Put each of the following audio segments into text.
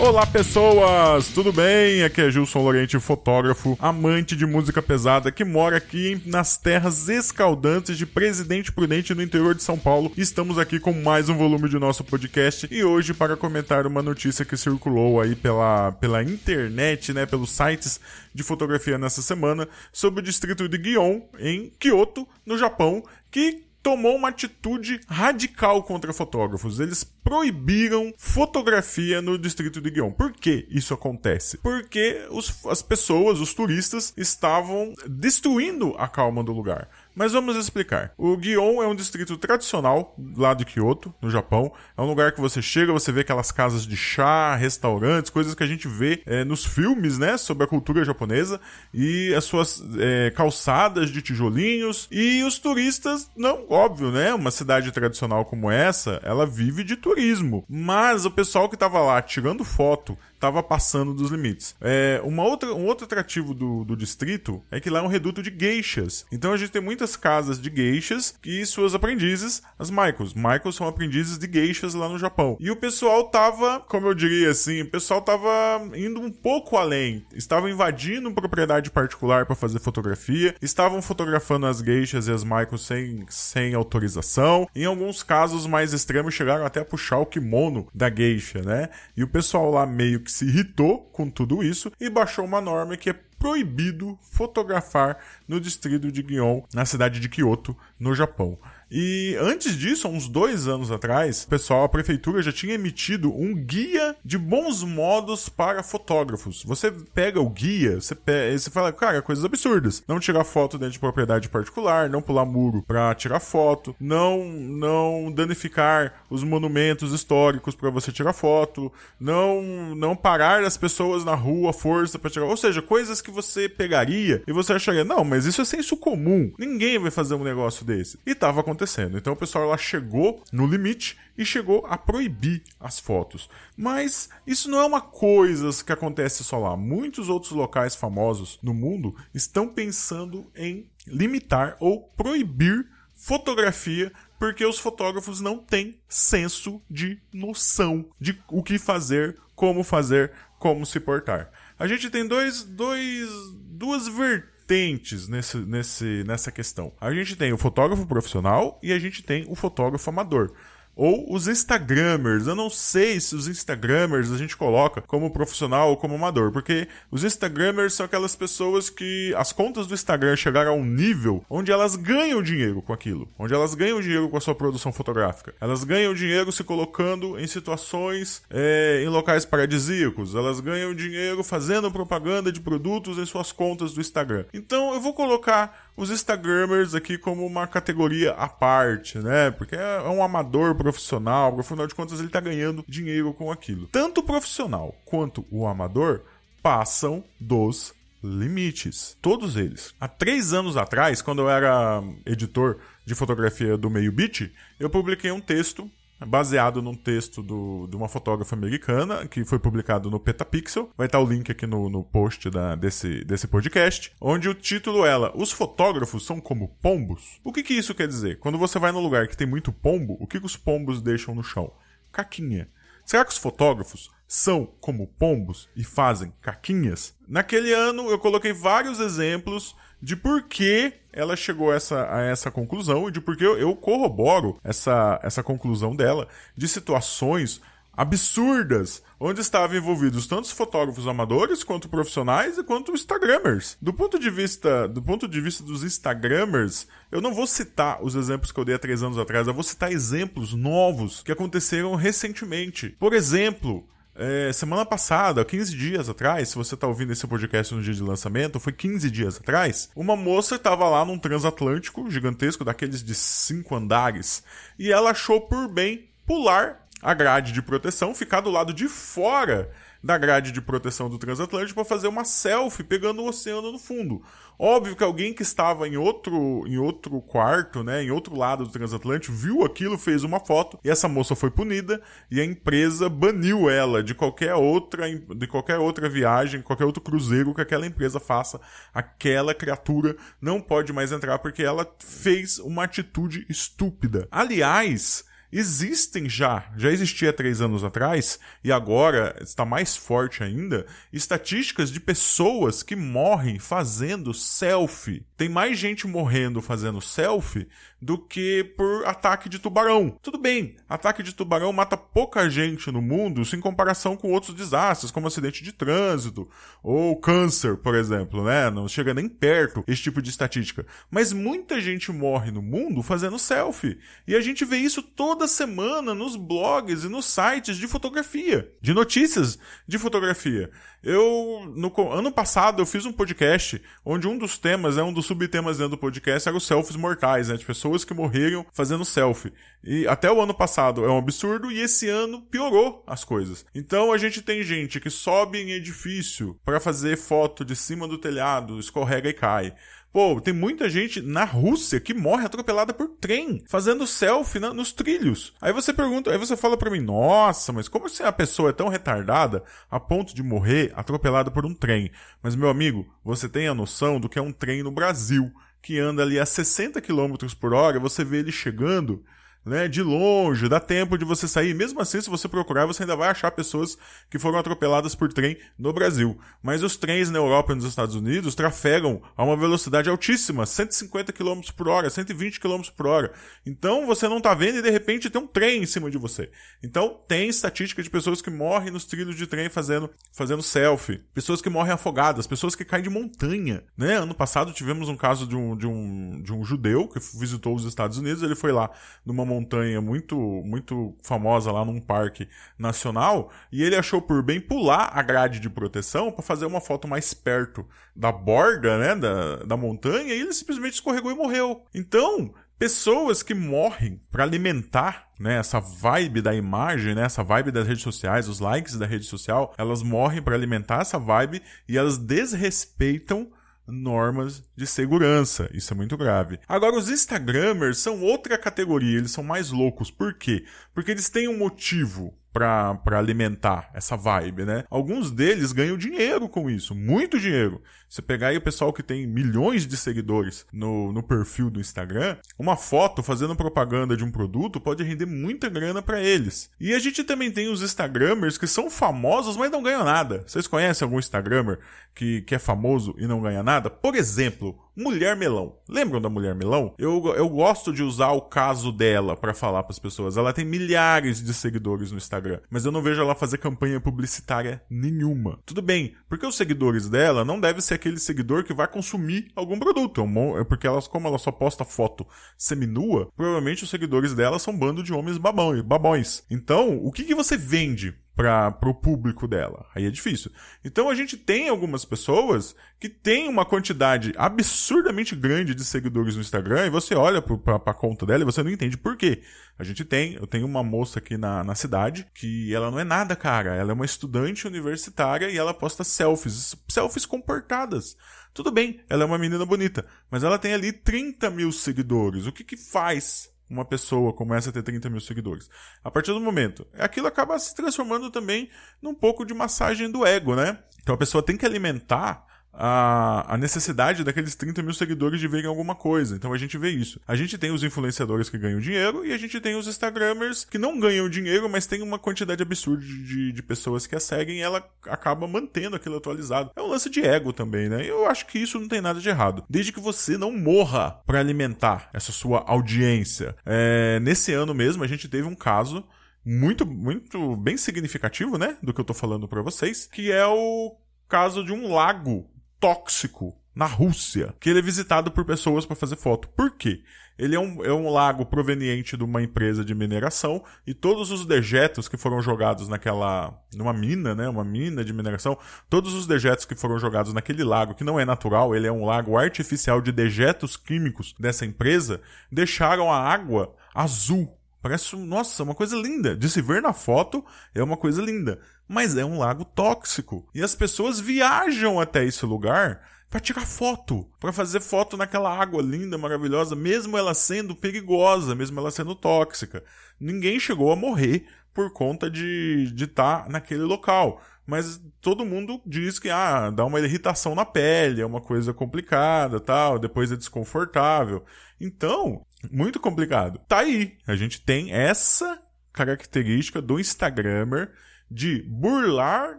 Olá pessoas, tudo bem? Aqui é Gilson Lorente, fotógrafo, amante de música pesada que mora aqui nas terras escaldantes de Presidente Prudente no interior de São Paulo. Estamos aqui com mais um volume de nosso podcast e hoje para comentar uma notícia que circulou aí pela, pela internet, né, pelos sites de fotografia nessa semana sobre o distrito de Gion em Kyoto, no Japão, que tomou uma atitude radical contra fotógrafos. Eles proibiram fotografia no distrito de Guion. Por que isso acontece? Porque os, as pessoas, os turistas, estavam destruindo a calma do lugar. Mas vamos explicar. O Gion é um distrito tradicional lá de Kyoto, no Japão. É um lugar que você chega, você vê aquelas casas de chá, restaurantes, coisas que a gente vê é, nos filmes, né, sobre a cultura japonesa e as suas é, calçadas de tijolinhos. E os turistas, não, óbvio, né, uma cidade tradicional como essa, ela vive de turismo. Mas o pessoal que tava lá tirando foto, estava passando dos limites. É, uma outra, um outro atrativo do, do distrito é que lá é um reduto de geixas. Então a gente tem muitas casas de geixas e suas aprendizes, as Michaels. Michaels são aprendizes de geixas lá no Japão. E o pessoal tava, como eu diria assim, o pessoal tava indo um pouco além. Estavam invadindo propriedade particular para fazer fotografia, estavam fotografando as geixas e as Michaels sem, sem autorização. Em alguns casos mais extremos chegaram até a puxar o kimono da geisha, né? E o pessoal lá meio que se irritou com tudo isso e baixou uma norma que é proibido fotografar no distrito de Gion, na cidade de Kyoto, no Japão. E antes disso, há uns dois anos atrás, pessoal, a prefeitura já tinha emitido um guia de bons modos para fotógrafos. Você pega o guia, você, pega, você fala, cara, coisas absurdas. Não tirar foto dentro de propriedade particular, não pular muro para tirar foto, não, não danificar os monumentos históricos para você tirar foto, não, não parar as pessoas na rua força para tirar. Ou seja, coisas que você pegaria e você acharia, não, mas isso é senso comum. Ninguém vai fazer um negócio desse. E tava acontecendo acontecendo. Então o pessoal lá chegou no limite e chegou a proibir as fotos. Mas isso não é uma coisa que acontece só lá. Muitos outros locais famosos no mundo estão pensando em limitar ou proibir fotografia porque os fotógrafos não têm senso de noção de o que fazer, como fazer, como se portar. A gente tem dois, dois, duas vertentes vertentes nesse, nesse, nessa questão. A gente tem o fotógrafo profissional e a gente tem o fotógrafo amador ou os Instagramers. Eu não sei se os Instagramers a gente coloca como profissional ou como amador, porque os Instagramers são aquelas pessoas que as contas do Instagram chegaram a um nível onde elas ganham dinheiro com aquilo, onde elas ganham dinheiro com a sua produção fotográfica. Elas ganham dinheiro se colocando em situações é, em locais paradisíacos, elas ganham dinheiro fazendo propaganda de produtos em suas contas do Instagram. Então eu vou colocar os Instagramers aqui como uma categoria à parte, né? Porque é, é um amador profissional, afinal de contas ele tá ganhando dinheiro com aquilo. Tanto o profissional quanto o amador passam dos limites. Todos eles. Há três anos atrás, quando eu era editor de fotografia do Meio Beat, eu publiquei um texto baseado num texto do, de uma fotógrafa americana que foi publicado no Petapixel. Vai estar o link aqui no, no post da, desse, desse podcast, onde o título é os fotógrafos são como pombos. O que, que isso quer dizer? Quando você vai num lugar que tem muito pombo, o que, que os pombos deixam no chão? Caquinha. Será que os fotógrafos são como pombos e fazem caquinhas? Naquele ano eu coloquei vários exemplos de por que ela chegou a essa, a essa conclusão e de por que eu, eu corroboro essa, essa conclusão dela de situações absurdas, onde estavam envolvidos tantos fotógrafos amadores quanto profissionais e quanto instagramers. Do ponto de vista, do ponto de vista dos instagramers, eu não vou citar os exemplos que eu dei há três anos atrás, eu vou citar exemplos novos que aconteceram recentemente. Por exemplo, é, semana passada, 15 dias atrás, se você tá ouvindo esse podcast no dia de lançamento, foi 15 dias atrás, uma moça estava lá num transatlântico gigantesco, daqueles de cinco andares, e ela achou por bem pular a grade de proteção, ficar do lado de fora da grade de proteção do transatlântico para fazer uma selfie pegando o oceano no fundo. Óbvio que alguém que estava em outro, em outro quarto, né, em outro lado do transatlântico, viu aquilo, fez uma foto e essa moça foi punida e a empresa baniu ela de qualquer outra, de qualquer outra viagem, qualquer outro cruzeiro que aquela empresa faça. Aquela criatura não pode mais entrar porque ela fez uma atitude estúpida. Aliás, existem já, já existia três anos atrás, e agora está mais forte ainda, estatísticas de pessoas que morrem fazendo selfie. Tem mais gente morrendo fazendo selfie do que por ataque de tubarão. Tudo bem, ataque de tubarão mata pouca gente no mundo se em comparação com outros desastres, como acidente de trânsito ou câncer, por exemplo, né? Não chega nem perto esse tipo de estatística. Mas muita gente morre no mundo fazendo selfie. E a gente vê isso toda toda semana nos blogs e nos sites de fotografia, de notícias de fotografia. Eu, no ano passado, eu fiz um podcast onde um dos temas, é um dos subtemas dentro do podcast era os selfies mortais, né, de pessoas que morreram fazendo selfie. E até o ano passado é um absurdo e esse ano piorou as coisas. Então a gente tem gente que sobe em edifício para fazer foto de cima do telhado, escorrega e cai. Pô, tem muita gente na Rússia que morre atropelada por trem, fazendo selfie na, nos trilhos. Aí você pergunta, aí você fala para mim, nossa, mas como se assim a pessoa é tão retardada a ponto de morrer atropelada por um trem? Mas meu amigo, você tem a noção do que é um trem no Brasil, que anda ali a 60 km por hora, você vê ele chegando né, de longe, dá tempo de você sair. Mesmo assim, se você procurar, você ainda vai achar pessoas que foram atropeladas por trem no Brasil. Mas os trens na Europa e nos Estados Unidos trafegam a uma velocidade altíssima, 150 km por hora, 120 km por hora. Então você não está vendo e de repente tem um trem em cima de você. Então tem estatística de pessoas que morrem nos trilhos de trem fazendo, fazendo selfie, pessoas que morrem afogadas, pessoas que caem de montanha. Né? Ano passado tivemos um caso de um, de um, de um judeu que visitou os Estados Unidos, ele foi lá numa montanha muito, muito famosa lá num parque nacional e ele achou por bem pular a grade de proteção para fazer uma foto mais perto da borda, né, da, da montanha e ele simplesmente escorregou e morreu. Então, pessoas que morrem para alimentar né, essa vibe da imagem, né, essa vibe das redes sociais, os likes da rede social, elas morrem para alimentar essa vibe e elas desrespeitam normas de segurança. Isso é muito grave. Agora, os Instagrammers são outra categoria, eles são mais loucos. Por quê? Porque eles têm um motivo para alimentar essa vibe, né? Alguns deles ganham dinheiro com isso, muito dinheiro. Você pegar aí o pessoal que tem milhões de seguidores no, no perfil do Instagram, uma foto fazendo propaganda de um produto pode render muita grana para eles. E a gente também tem os Instagramers que são famosos, mas não ganham nada. Vocês conhecem algum Instagramer que, que é famoso e não ganha nada? Por exemplo, Mulher Melão. Lembram da Mulher Melão? Eu, eu gosto de usar o caso dela para falar para as pessoas. Ela tem milhares de seguidores no Instagram, mas eu não vejo ela fazer campanha publicitária nenhuma. Tudo bem, porque os seguidores dela não deve ser aquele seguidor que vai consumir algum produto. É, é porque elas, como ela só posta foto seminua, provavelmente os seguidores dela são um bando de homens babões. Então, o que, que você vende? para o público dela. Aí é difícil. Então a gente tem algumas pessoas que têm uma quantidade absurdamente grande de seguidores no Instagram e você olha para a conta dela e você não entende por quê. A gente tem, eu tenho uma moça aqui na, na cidade que ela não é nada, cara. Ela é uma estudante universitária e ela posta selfies, selfies comportadas. Tudo bem, ela é uma menina bonita, mas ela tem ali 30 mil seguidores. O que que faz uma pessoa começa a ter 30 mil seguidores. A partir do momento, aquilo acaba se transformando também num pouco de massagem do ego, né? Então a pessoa tem que alimentar a, a necessidade daqueles 30 mil seguidores de verem alguma coisa. Então a gente vê isso. A gente tem os influenciadores que ganham dinheiro e a gente tem os Instagramers que não ganham dinheiro, mas tem uma quantidade absurda de, de pessoas que a seguem e ela acaba mantendo aquilo atualizado. É um lance de ego também, né? Eu acho que isso não tem nada de errado. Desde que você não morra para alimentar essa sua audiência. É, nesse ano mesmo, a gente teve um caso muito, muito bem significativo, né? Do que eu tô falando para vocês, que é o caso de um lago tóxico na Rússia, que ele é visitado por pessoas para fazer foto. Por quê? Ele é um, é um lago proveniente de uma empresa de mineração e todos os dejetos que foram jogados naquela. numa mina, né? Uma mina de mineração. Todos os dejetos que foram jogados naquele lago, que não é natural, ele é um lago artificial de dejetos químicos dessa empresa, deixaram a água azul Parece, nossa, uma coisa linda. De se ver na foto, é uma coisa linda. Mas é um lago tóxico. E as pessoas viajam até esse lugar para tirar foto, para fazer foto naquela água linda, maravilhosa, mesmo ela sendo perigosa, mesmo ela sendo tóxica. Ninguém chegou a morrer por conta de estar de tá naquele local mas todo mundo diz que ah, dá uma irritação na pele, é uma coisa complicada, tal, depois é desconfortável. Então, muito complicado. Tá aí, a gente tem essa característica do Instagrammer de burlar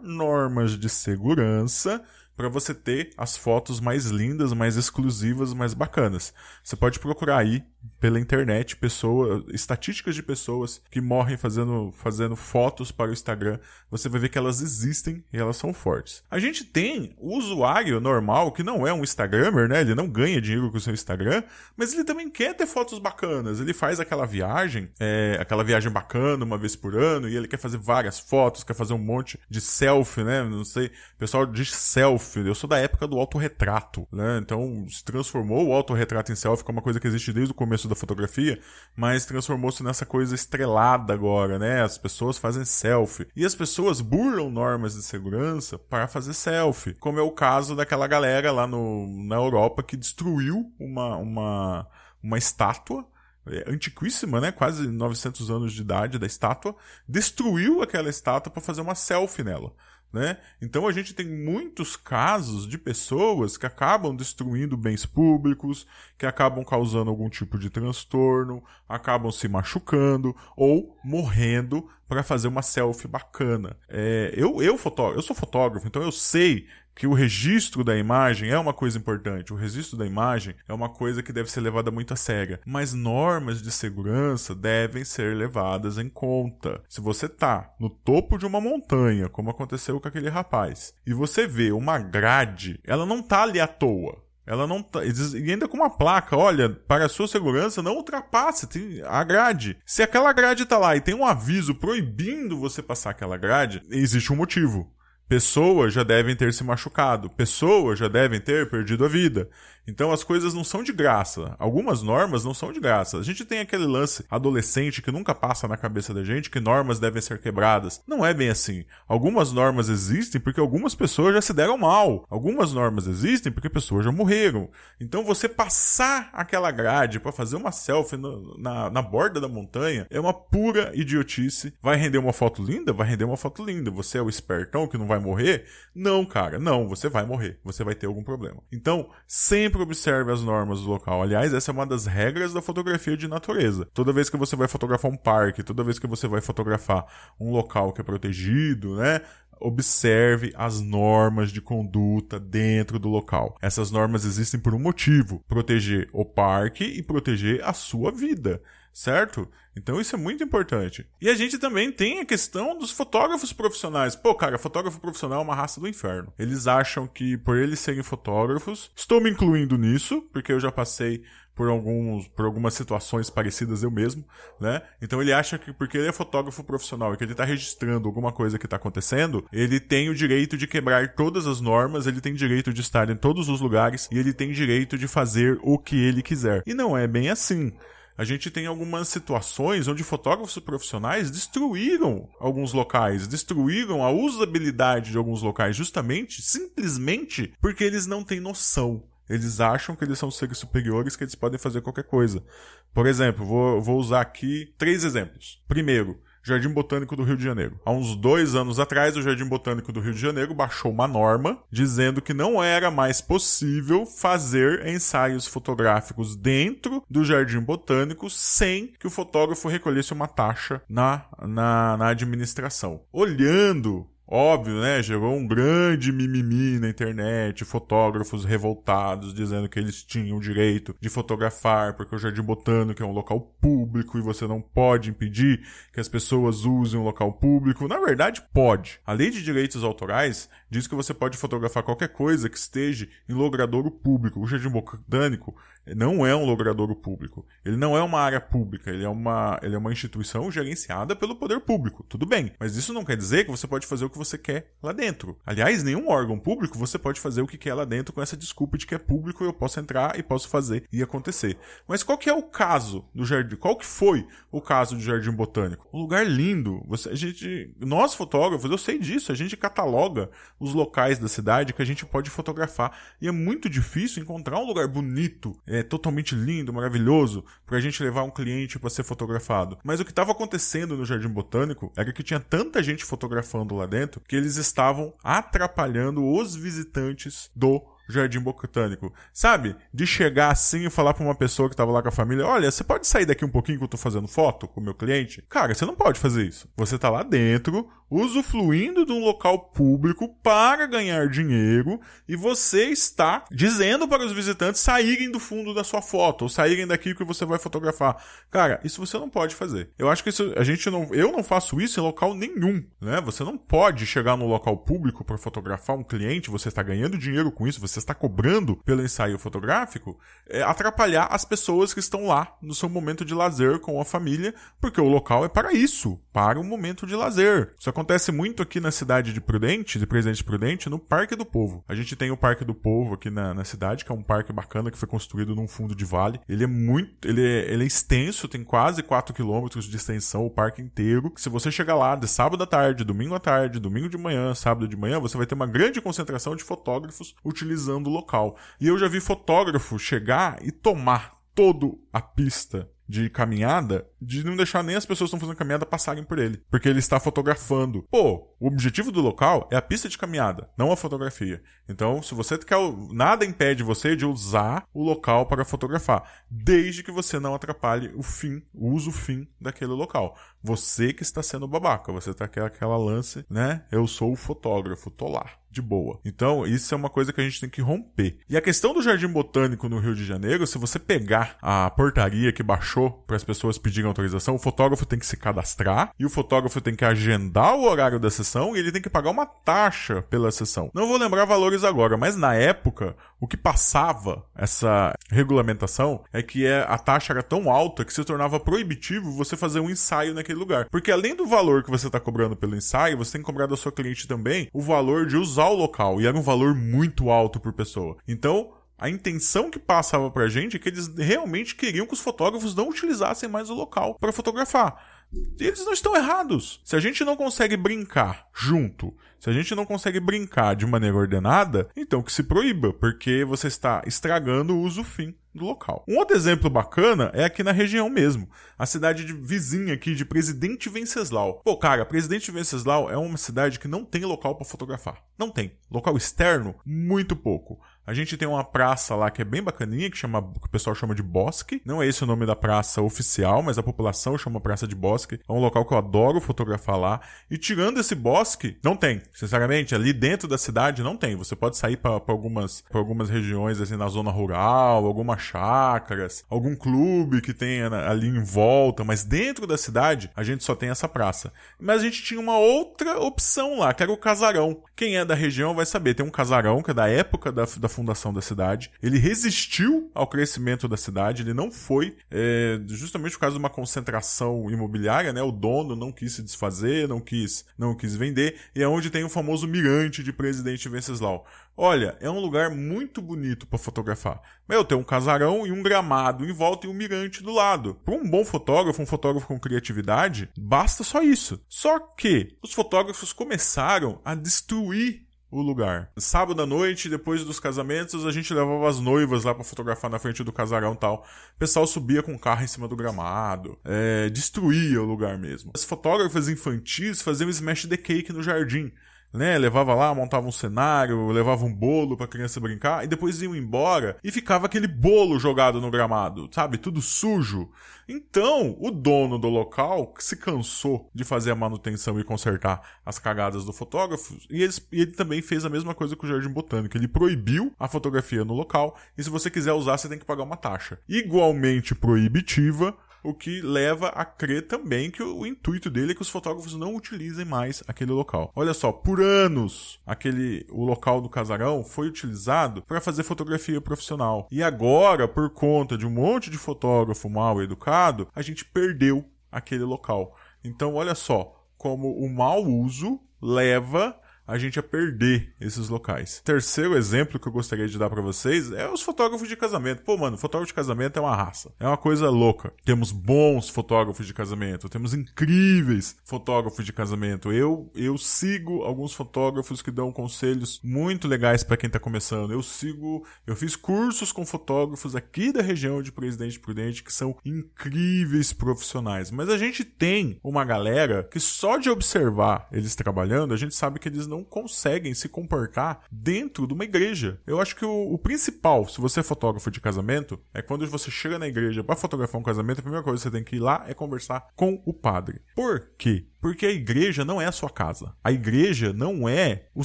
normas de segurança para você ter as fotos mais lindas, mais exclusivas, mais bacanas. Você pode procurar aí pela internet pessoas, estatísticas de pessoas que morrem fazendo, fazendo fotos para o Instagram. Você vai ver que elas existem e elas são fortes. A gente tem o usuário normal que não é um Instagrammer, né? Ele não ganha dinheiro com o seu Instagram, mas ele também quer ter fotos bacanas. Ele faz aquela viagem, é, aquela viagem bacana uma vez por ano e ele quer fazer várias fotos, quer fazer um monte de selfie, né? Não sei, o pessoal diz selfie selfie. Eu sou da época do autorretrato, né? Então, se transformou o autorretrato em selfie, que é uma coisa que existe desde o começo da fotografia, mas transformou-se nessa coisa estrelada agora, né? As pessoas fazem selfie. E as pessoas burlam normas de segurança para fazer selfie, como é o caso daquela galera lá no, na Europa que destruiu uma, uma, uma estátua é, antiquíssima, né? Quase 900 anos de idade da estátua, destruiu aquela estátua para fazer uma selfie nela. Né? Então a gente tem muitos casos de pessoas que acabam destruindo bens públicos, que acabam causando algum tipo de transtorno, acabam se machucando ou morrendo para fazer uma selfie bacana. É, eu, eu, fotógrafo, eu sou fotógrafo, então eu sei que o registro da imagem é uma coisa importante, o registro da imagem é uma coisa que deve ser levada muito a séria, mas normas de segurança devem ser levadas em conta. Se você tá no topo de uma montanha, como aconteceu com aquele rapaz, e você vê uma grade, ela não tá ali à toa. Ela não tá. E ainda com uma placa, olha, para a sua segurança, não ultrapasse tem a grade. Se aquela grade tá lá e tem um aviso proibindo você passar aquela grade, existe um motivo. Pessoas já devem ter se machucado, pessoas já devem ter perdido a vida. Então as coisas não são de graça. Algumas normas não são de graça. A gente tem aquele lance adolescente que nunca passa na cabeça da gente que normas devem ser quebradas. Não é bem assim. Algumas normas existem porque algumas pessoas já se deram mal. Algumas normas existem porque pessoas já morreram. Então você passar aquela grade para fazer uma selfie no, na, na borda da montanha é uma pura idiotice. Vai render uma foto linda? Vai render uma foto linda. Você é o espertão que não vai morrer? Não, cara, não. Você vai morrer. Você vai ter algum problema. Então sempre sempre observe as normas do local. Aliás, essa é uma das regras da fotografia de natureza. Toda vez que você vai fotografar um parque, toda vez que você vai fotografar um local que é protegido, né? observe as normas de conduta dentro do local. Essas normas existem por um motivo: proteger o parque e proteger a sua vida certo? Então isso é muito importante. E a gente também tem a questão dos fotógrafos profissionais. Pô, cara, fotógrafo profissional é uma raça do inferno. Eles acham que por eles serem fotógrafos, estou me incluindo nisso, porque eu já passei por alguns por algumas situações parecidas eu mesmo, né? Então ele acha que porque ele é fotógrafo profissional e que ele tá registrando alguma coisa que tá acontecendo, ele tem o direito de quebrar todas as normas, ele tem direito de estar em todos os lugares e ele tem direito de fazer o que ele quiser. E não é bem assim. A gente tem algumas situações onde fotógrafos profissionais destruíram alguns locais, destruíram a usabilidade de alguns locais, justamente, simplesmente porque eles não têm noção. Eles acham que eles são seres superiores, que eles podem fazer qualquer coisa. Por exemplo, vou, vou usar aqui três exemplos. Primeiro, Jardim Botânico do Rio de Janeiro. Há uns dois anos atrás, o Jardim Botânico do Rio de Janeiro baixou uma norma dizendo que não era mais possível fazer ensaios fotográficos dentro do Jardim Botânico sem que o fotógrafo recolhesse uma taxa na, na, na administração. Olhando Óbvio, né? Gerou um grande mimimi na internet, fotógrafos revoltados dizendo que eles tinham o direito de fotografar, porque o Jardim Botânico é um local público e você não pode impedir que as pessoas usem um local público. Na verdade, pode. A lei de direitos autorais, diz que você pode fotografar qualquer coisa que esteja em logradouro público. O jardim botânico eh, não é um logradouro público. Ele não é uma área pública, ele é uma, ele é uma instituição gerenciada pelo poder público. Tudo bem, mas isso não quer dizer que você pode fazer o que você quer lá dentro. Aliás, nenhum órgão público você pode fazer o que quer lá dentro com essa desculpa de que é público e eu posso entrar e posso fazer e acontecer. Mas qual que é o caso do jardim? Qual que foi o caso do jardim botânico? Um lugar lindo. Você, a gente, nós fotógrafos, eu sei disso, a gente cataloga os locais da cidade que a gente pode fotografar. E é muito difícil encontrar um lugar bonito, é totalmente lindo, maravilhoso, para a gente levar um cliente para ser fotografado. Mas o que estava acontecendo no Jardim Botânico era que tinha tanta gente fotografando lá dentro que eles estavam atrapalhando os visitantes do Jardim Botânico. Sabe? De chegar assim e falar pra uma pessoa que tava lá com a família: Olha, você pode sair daqui um pouquinho que eu tô fazendo foto com o meu cliente? Cara, você não pode fazer isso. Você tá lá dentro, usufruindo de um local público para ganhar dinheiro e você está dizendo para os visitantes saírem do fundo da sua foto ou saírem daqui que você vai fotografar. Cara, isso você não pode fazer. Eu acho que isso, a gente não, eu não faço isso em local nenhum, né? Você não pode chegar no local público para fotografar um cliente, você está ganhando dinheiro com isso, você está cobrando pelo ensaio fotográfico, é atrapalhar as pessoas que estão lá no seu momento de lazer com a família, porque o local é para isso, para o um momento de lazer. Isso acontece muito aqui na cidade de Prudente, de Presidente Prudente, no Parque do Povo. A gente tem o Parque do Povo aqui na, na cidade, que é um parque bacana que foi construído num fundo de vale. Ele é muito, ele é, ele é extenso, tem quase 4 quilômetros de extensão, o parque inteiro. Se você chegar lá de sábado à tarde, domingo à tarde, domingo de manhã, sábado de manhã, você vai ter uma grande concentração de fotógrafos utilizando o local. E eu já vi fotógrafo chegar e tomar todo a pista de caminhada de não deixar nem as pessoas que estão fazendo caminhada passarem por ele, porque ele está fotografando. Pô, o objetivo do local é a pista de caminhada, não a fotografia. Então, se você quer, nada impede você de usar o local para fotografar, desde que você não atrapalhe o fim, o uso fim daquele local. Você que está sendo babaca, você está aquela, aquela lance, né? Eu sou o fotógrafo, tô lá de boa. Então, isso é uma coisa que a gente tem que romper. E a questão do Jardim Botânico no Rio de Janeiro, se você pegar a portaria que baixou para as pessoas pedirem autorização, o fotógrafo tem que se cadastrar e o fotógrafo tem que agendar o horário da sessão e ele tem que pagar uma taxa pela sessão. Não vou lembrar valores agora, mas na época, o que passava essa regulamentação é que é, a taxa era tão alta que se tornava proibitivo você fazer um ensaio naquele lugar. Porque além do valor que você está cobrando pelo ensaio, você tem que cobrar da sua cliente também o valor de usar o local. E era um valor muito alto por pessoa. Então, a intenção que passava pra gente é que eles realmente queriam que os fotógrafos não utilizassem mais o local para fotografar. E eles não estão errados. Se a gente não consegue brincar junto, se a gente não consegue brincar de maneira ordenada, então que se proíba, porque você está estragando o uso fim do local. Um outro exemplo bacana é aqui na região mesmo, a cidade de, vizinha aqui de Presidente Venceslau. Pô, cara, Presidente Venceslau é uma cidade que não tem local para fotografar. Não tem. Local externo, muito pouco. A gente tem uma praça lá que é bem bacaninha, que, chama, que o pessoal chama de Bosque. Não é esse o nome da praça oficial, mas a população chama Praça de Bosque. É um local que eu adoro fotografar lá. E tirando esse bosque, não tem. Sinceramente, ali dentro da cidade não tem. Você pode sair para algumas, algumas regiões, assim, na zona rural, algumas chácaras, algum clube que tenha ali em volta, mas dentro da cidade a gente só tem essa praça. Mas a gente tinha uma outra opção lá, que era o casarão. Quem é da região vai saber. Tem um casarão que é da época da, da fundação da cidade. Ele resistiu ao crescimento da cidade, ele não foi, é, justamente por causa de uma concentração imobiliária, né? O dono não quis se desfazer, não quis, não quis vender, e é onde tem o famoso mirante de presidente Venceslau. Olha, é um lugar muito bonito para fotografar. Meu, tem um casarão e um gramado em volta e um mirante do lado. Para um bom fotógrafo, um fotógrafo com criatividade, basta só isso. Só que os fotógrafos começaram a destruir o lugar. Sábado à noite, depois dos casamentos, a gente levava as noivas lá para fotografar na frente do casarão e tal. O pessoal subia com o carro em cima do gramado, é, destruía o lugar mesmo. As fotógrafas infantis faziam smash the cake no jardim né? Levava lá, montava um cenário, levava um bolo pra criança brincar, e depois iam embora e ficava aquele bolo jogado no gramado, sabe? Tudo sujo. Então, o dono do local se cansou de fazer a manutenção e consertar as cagadas do fotógrafo, e ele, e ele também fez a mesma coisa com o Jardim Botânico. Ele proibiu a fotografia no local, e se você quiser usar, você tem que pagar uma taxa. Igualmente proibitiva o que leva a crer também que o, o intuito dele é que os fotógrafos não utilizem mais aquele local. Olha só, por anos aquele o local do casarão foi utilizado para fazer fotografia profissional. E agora, por conta de um monte de fotógrafo mal educado, a gente perdeu aquele local. Então, olha só como o mau uso leva a gente a perder esses locais. Terceiro exemplo que eu gostaria de dar para vocês é os fotógrafos de casamento. Pô, mano, fotógrafo de casamento é uma raça. É uma coisa louca. Temos bons fotógrafos de casamento, temos incríveis fotógrafos de casamento. Eu eu sigo alguns fotógrafos que dão conselhos muito legais para quem tá começando. Eu sigo, eu fiz cursos com fotógrafos aqui da região de Presidente Prudente que são incríveis profissionais. Mas a gente tem uma galera que só de observar eles trabalhando, a gente sabe que eles não não conseguem se comportar dentro de uma igreja. Eu acho que o, o principal, se você é fotógrafo de casamento, é quando você chega na igreja para fotografar um casamento, a primeira coisa que você tem que ir lá é conversar com o padre. Por quê? Porque a igreja não é a sua casa. A igreja não é o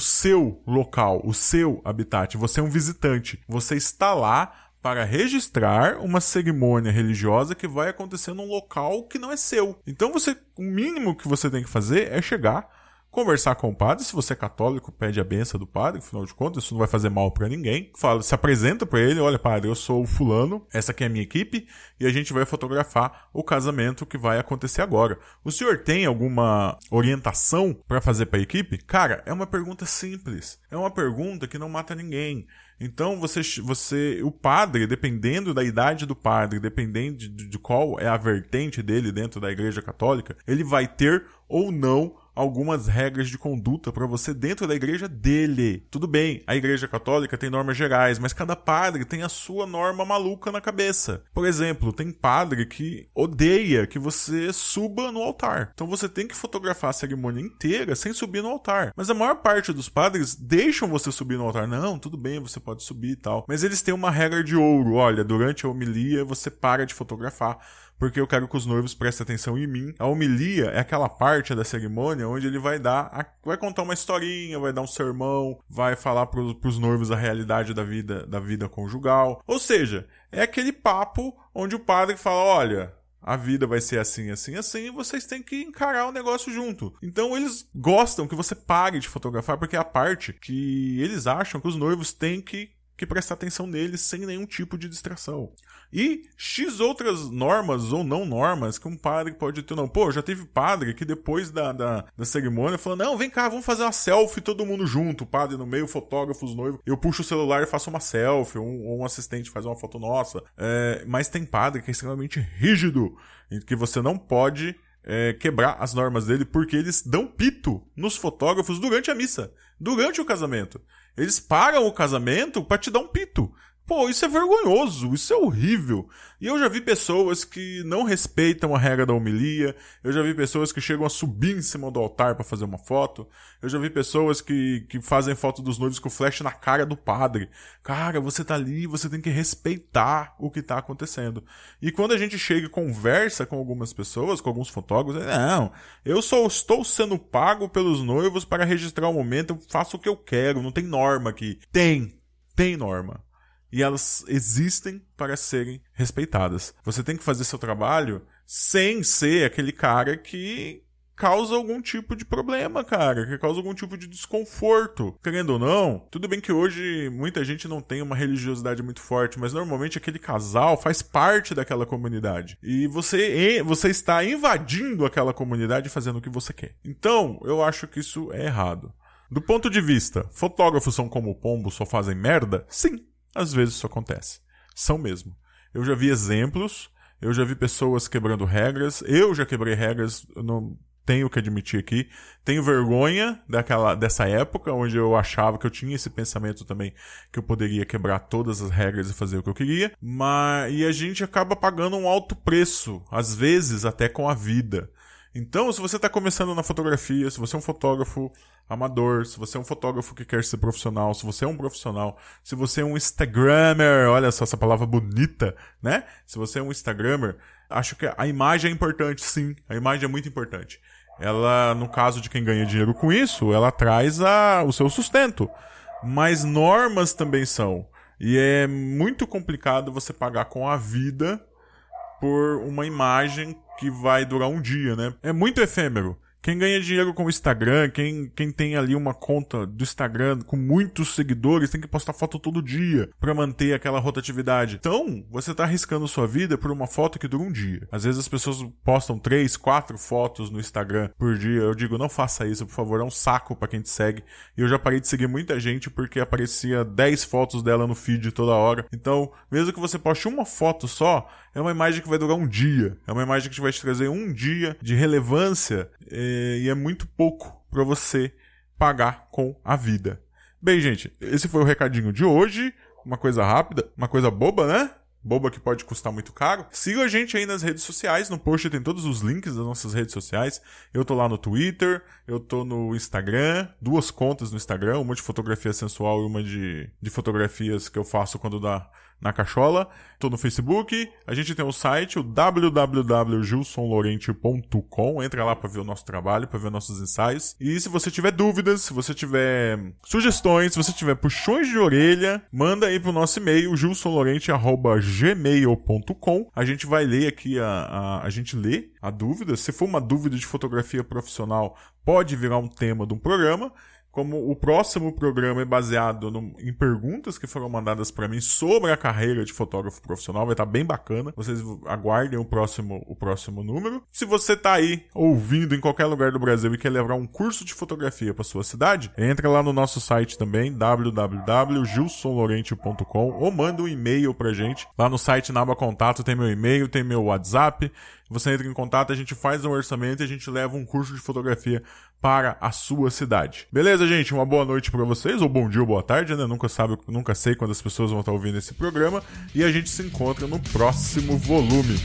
seu local, o seu habitat. Você é um visitante. Você está lá para registrar uma cerimônia religiosa que vai acontecer num local que não é seu. Então você, o mínimo que você tem que fazer é chegar, conversar com o padre. Se você é católico, pede a benção do padre, afinal de contas, isso não vai fazer mal para ninguém. Fala, se apresenta para ele, olha, padre, eu sou o fulano, essa aqui é a minha equipe, e a gente vai fotografar o casamento que vai acontecer agora. O senhor tem alguma orientação para fazer para a equipe? Cara, é uma pergunta simples. É uma pergunta que não mata ninguém. Então você, você, o padre, dependendo da idade do padre, dependendo de, de qual é a vertente dele dentro da Igreja Católica, ele vai ter ou não algumas regras de conduta para você dentro da igreja dele. Tudo bem, a igreja católica tem normas gerais, mas cada padre tem a sua norma maluca na cabeça. Por exemplo, tem padre que odeia que você suba no altar. Então você tem que fotografar a cerimônia inteira sem subir no altar. Mas a maior parte dos padres deixam você subir no altar. Não, tudo bem, você pode subir e tal. Mas eles têm uma regra de ouro. Olha, durante a homilia você para de fotografar porque eu quero que os noivos prestem atenção em mim. A homilia é aquela parte da cerimônia onde ele vai dar, a, vai contar uma historinha, vai dar um sermão, vai falar para os noivos a realidade da vida, da vida conjugal. Ou seja, é aquele papo onde o padre fala: olha, a vida vai ser assim, assim, assim, e vocês têm que encarar o negócio junto. Então eles gostam que você pare de fotografar, porque é a parte que eles acham que os noivos têm que que prestar atenção neles sem nenhum tipo de distração. E X outras normas ou não normas que um padre pode ter, não. Pô, já teve padre que depois da, da, da cerimônia falou: não, vem cá, vamos fazer uma selfie todo mundo junto, o padre no meio, fotógrafos, noivo. Eu puxo o celular e faço uma selfie, ou um, ou um assistente faz uma foto nossa. É, mas tem padre que é extremamente rígido, em que você não pode é, quebrar as normas dele porque eles dão pito nos fotógrafos durante a missa durante o casamento. Eles param o casamento para te dar um pito. Pô, isso é vergonhoso, isso é horrível. E eu já vi pessoas que não respeitam a regra da homilia, eu já vi pessoas que chegam a subir em cima do altar para fazer uma foto, eu já vi pessoas que, que fazem foto dos noivos com flash na cara do padre. Cara, você tá ali, você tem que respeitar o que tá acontecendo. E quando a gente chega e conversa com algumas pessoas, com alguns fotógrafos, é, não, eu só estou sendo pago pelos noivos para registrar o momento, eu faço o que eu quero, não tem norma aqui. Tem, tem norma e elas existem para serem respeitadas. Você tem que fazer seu trabalho sem ser aquele cara que causa algum tipo de problema, cara, que causa algum tipo de desconforto. Querendo ou não, tudo bem que hoje muita gente não tem uma religiosidade muito forte, mas normalmente aquele casal faz parte daquela comunidade. E você, você está invadindo aquela comunidade fazendo o que você quer. Então, eu acho que isso é errado. Do ponto de vista, fotógrafos são como pombo, só fazem merda? Sim, às vezes isso acontece. São mesmo. Eu já vi exemplos, eu já vi pessoas quebrando regras, eu já quebrei regras, não tenho que admitir aqui. Tenho vergonha daquela, dessa época onde eu achava que eu tinha esse pensamento também que eu poderia quebrar todas as regras e fazer o que eu queria, mas e a gente acaba pagando um alto preço, às vezes até com a vida. Então, se você está começando na fotografia, se você é um fotógrafo amador, se você é um fotógrafo que quer ser profissional, se você é um profissional, se você é um Instagrammer, olha só essa palavra bonita, né? Se você é um Instagrammer, acho que a imagem é importante, sim. A imagem é muito importante. Ela, no caso de quem ganha dinheiro com isso, ela traz a, o seu sustento. Mas normas também são. E é muito complicado você pagar com a vida por uma imagem que vai durar um dia, né? É muito efêmero. Quem ganha dinheiro com o Instagram, quem, quem tem ali uma conta do Instagram com muitos seguidores, tem que postar foto todo dia para manter aquela rotatividade. Então, você tá arriscando sua vida por uma foto que dura um dia. Às vezes as pessoas postam três, quatro fotos no Instagram por dia. Eu digo, não faça isso, por favor, é um saco para quem te segue. E eu já parei de seguir muita gente porque aparecia 10 fotos dela no feed toda hora. Então, mesmo que você poste uma foto só, é uma imagem que vai durar um dia. É uma imagem que vai te trazer um dia de relevância é, e é muito pouco para você pagar com a vida. Bem, gente, esse foi o recadinho de hoje. Uma coisa rápida, uma coisa boba, né? boba que pode custar muito caro. Siga a gente aí nas redes sociais, no post tem todos os links das nossas redes sociais. Eu tô lá no Twitter, eu tô no Instagram, duas contas no Instagram, uma de fotografia sensual e uma de, de fotografias que eu faço quando dá na cachola. Tô no Facebook, a gente tem o site, o www.gilsonlorente.com. Entra lá para ver o nosso trabalho, para ver nossos ensaios. E se você tiver dúvidas, se você tiver sugestões, se você tiver puxões de orelha, manda aí pro nosso e-mail, gilsonlorente.gmail.com. A gente vai ler aqui, a, a, a gente lê a dúvida. Se for uma dúvida de fotografia profissional, pode virar um tema de um programa como o próximo programa é baseado no, em perguntas que foram mandadas para mim sobre a carreira de fotógrafo profissional, vai estar tá bem bacana. Vocês aguardem o próximo, o próximo número. Se você tá aí ouvindo em qualquer lugar do Brasil e quer levar um curso de fotografia para sua cidade, entra lá no nosso site também, www.gilsonlorente.com ou manda um e-mail pra gente. Lá no site, na aba contato, tem meu e-mail, tem meu WhatsApp. Você entra em contato, a gente faz um orçamento e a gente leva um curso de fotografia para a sua cidade. Beleza, gente? Uma boa noite para vocês, ou bom dia ou boa tarde, né? Nunca, sabe, nunca sei quando as pessoas vão estar ouvindo esse programa. E a gente se encontra no próximo volume.